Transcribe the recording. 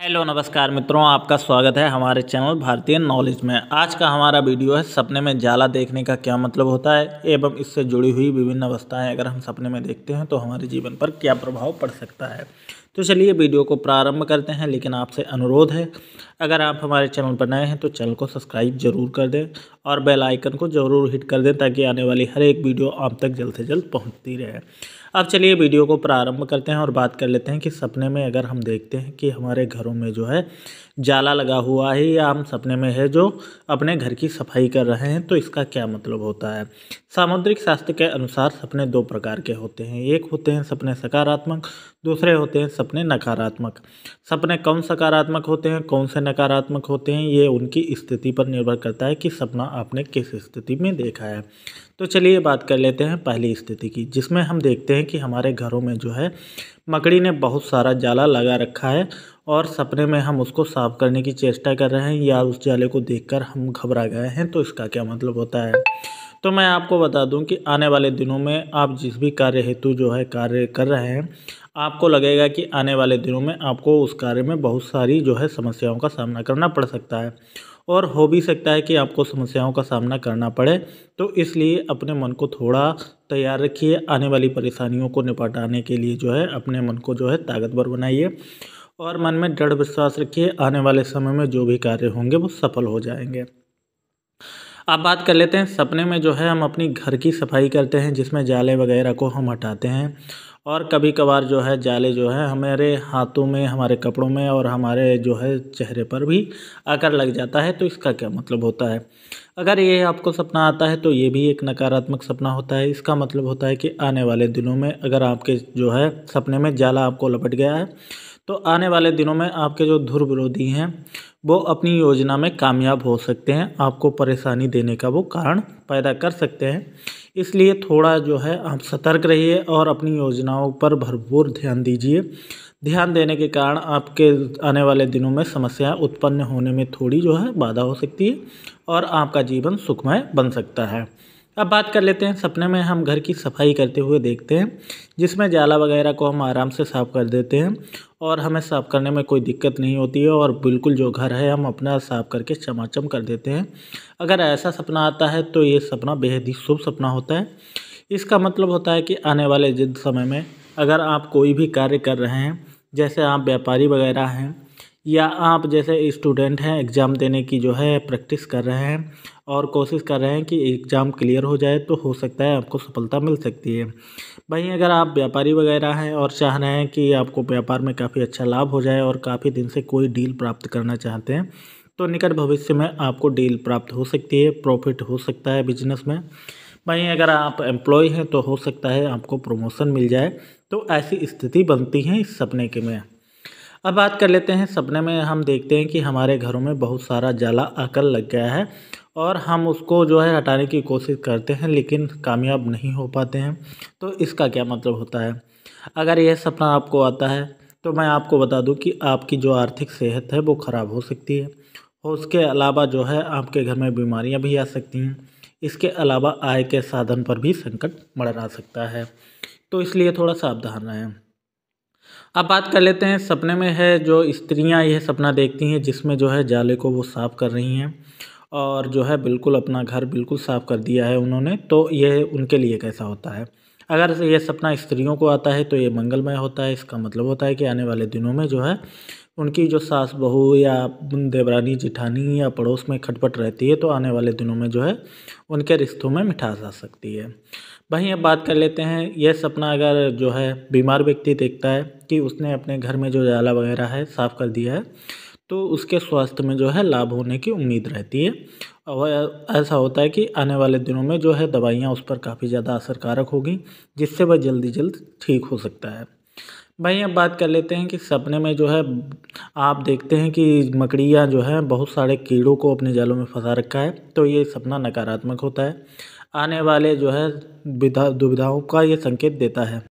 hello नमस्कार मित्रों आपका स्वागत है हमारे चैनल भारतीय नॉलेज में आज का हमारा वीडियो है सपने में जाला देखने का क्या मतलब होता है एवं इससे जुड़ी हुई विभिन्न अवस्थाएं अगर हम सपने में देखते हैं तो हमारे जीवन पर क्या प्रभाव पड़ सकता है तो चलिए वीडियो को प्रारंभ करते हैं लेकिन आपसे अनुरोध है अगर आप हमारे चैनल पर नए हैं तो चैनल को सब्सक्राइब जरूर कर दें और बेल आइकन को ज़रूर हिट कर दें ताकि आने वाली हर एक वीडियो आप तक जल्द से जल्द पहुँचती रहे अब चलिए वीडियो को प्रारंभ करते हैं और बात कर लेते हैं कि सपने में अगर हम देखते हैं कि हमारे घरों में जो है जाला लगा हुआ है या हम सपने में है जो अपने घर की सफाई कर रहे हैं तो इसका क्या मतलब होता है सामुद्रिक शास्त्र के अनुसार सपने दो प्रकार के होते हैं एक होते हैं सपने सकारात्मक दूसरे होते हैं सपने नकारात्मक सपने कौन सकारात्मक होते हैं कौन से नकारात्मक होते हैं ये उनकी स्थिति पर निर्भर करता है कि सपना आपने किस स्थिति में देखा है तो चलिए बात कर लेते हैं पहली स्थिति की जिसमें हम देखते हैं कि हमारे घरों में जो है मकड़ी ने बहुत सारा जाला लगा रखा है और सपने में हम उसको साफ करने की चेष्टा कर रहे हैं या उस जाले को देखकर हम घबरा गए हैं तो इसका क्या मतलब होता है तो मैं आपको बता दूं कि आने वाले दिनों में आप जिस भी कार्य हेतु जो है कार्य कर रहे हैं आपको लगेगा कि आने वाले दिनों में आपको उस कार्य में बहुत सारी जो है समस्याओं का सामना करना पड़ सकता है और हो भी सकता है कि आपको समस्याओं का सामना करना पड़े तो इसलिए अपने मन को थोड़ा तैयार रखिए आने वाली परेशानियों को निपटाने के लिए जो है अपने मन को जो है ताकतवर बनाइए और मन में दृढ़ विश्वास रखिए आने वाले समय में जो भी कार्य होंगे वो सफल हो जाएंगे अब बात कर लेते हैं सपने में जो है हम अपनी घर की सफाई करते हैं जिसमें जाले वगैरह को हम हटाते हैं और कभी कभार जो है जाले जो है हमारे हाथों में हमारे कपड़ों में और हमारे जो है चेहरे पर भी आकर लग जाता है तो इसका क्या मतलब होता है अगर ये आपको सपना आता है तो ये भी एक नकारात्मक सपना होता है इसका मतलब होता है कि आने वाले दिनों में अगर आपके जो है सपने में जाला आपको लपट गया है तो आने वाले दिनों में आपके जो धुर विरोधी हैं वो अपनी योजना में कामयाब हो सकते हैं आपको परेशानी देने का वो कारण पैदा कर सकते हैं इसलिए थोड़ा जो है आप सतर्क रहिए और अपनी योजनाओं पर भरपूर ध्यान दीजिए ध्यान देने के कारण आपके आने वाले दिनों में समस्या उत्पन्न होने में थोड़ी जो है बाधा हो सकती है और आपका जीवन सुखमय बन सकता है अब बात कर लेते हैं सपने में हम घर की सफाई करते हुए देखते हैं जिसमें जाला वगैरह को हम आराम से साफ़ कर देते हैं और हमें साफ़ करने में कोई दिक्कत नहीं होती है और बिल्कुल जो घर है हम अपना साफ़ करके चमाचम कर देते हैं अगर ऐसा सपना आता है तो ये सपना बेहद ही शुभ सपना होता है इसका मतलब होता है कि आने वाले जिद समय में अगर आप कोई भी कार्य कर रहे हैं जैसे आप व्यापारी वगैरह हैं या आप जैसे स्टूडेंट हैं एग्ज़ाम देने की जो है प्रैक्टिस कर रहे हैं और कोशिश कर रहे हैं कि एग्ज़ाम क्लियर हो जाए तो हो सकता है आपको सफलता मिल सकती है वहीं अगर आप व्यापारी वगैरह हैं और चाह रहे हैं कि आपको व्यापार में काफ़ी अच्छा लाभ हो जाए और काफ़ी दिन से कोई डील प्राप्त करना चाहते हैं तो निकट भविष्य में आपको डील प्राप्त हो सकती है प्रॉफिट हो सकता है बिजनेस में वहीं अगर आप एम्प्लॉय हैं तो हो सकता है आपको प्रमोशन मिल जाए तो ऐसी स्थिति बनती है इस सपने के में अब बात कर लेते हैं सपने में हम देखते हैं कि हमारे घरों में बहुत सारा जाला आकर लग गया है और हम उसको जो है हटाने की कोशिश करते हैं लेकिन कामयाब नहीं हो पाते हैं तो इसका क्या मतलब होता है अगर यह सपना आपको आता है तो मैं आपको बता दूं कि आपकी जो आर्थिक सेहत है वो ख़राब हो सकती है और उसके अलावा जो है आपके घर में बीमारियाँ भी आ सकती हैं इसके अलावा आय के साधन पर भी संकट मंडरा सकता है तो इसलिए थोड़ा सावधान रहें अब बात कर लेते हैं सपने में है जो स्त्रियां यह सपना देखती हैं जिसमें जो है जाले को वो साफ़ कर रही हैं और जो है बिल्कुल अपना घर बिल्कुल साफ़ कर दिया है उन्होंने तो यह उनके लिए कैसा होता है अगर ये सपना स्त्रियों को आता है तो ये मंगलमय होता है इसका मतलब होता है कि आने वाले दिनों में जो है उनकी जो सास बहू या देवरानी जिठानी या पड़ोस में खटपट रहती है तो आने वाले दिनों में जो है उनके रिश्तों में मिठास आ सकती है वहीं अब बात कर लेते हैं यह सपना अगर जो है बीमार व्यक्ति देखता है कि उसने अपने घर में जो जाला वगैरह है साफ़ कर दिया है तो उसके स्वास्थ्य में जो है लाभ होने की उम्मीद रहती है और ऐसा होता है कि आने वाले दिनों में जो है दवाइयाँ उस पर काफ़ी ज़्यादा असरकारक होगी जिससे वह जल्दी जल्द ठीक हो सकता है भाई अब बात कर लेते हैं कि सपने में जो है आप देखते हैं कि मकड़ियाँ जो है बहुत सारे कीड़ों को अपने जालों में फंसा रखा है तो ये सपना नकारात्मक होता है आने वाले जो है दुविधाओं का ये संकेत देता है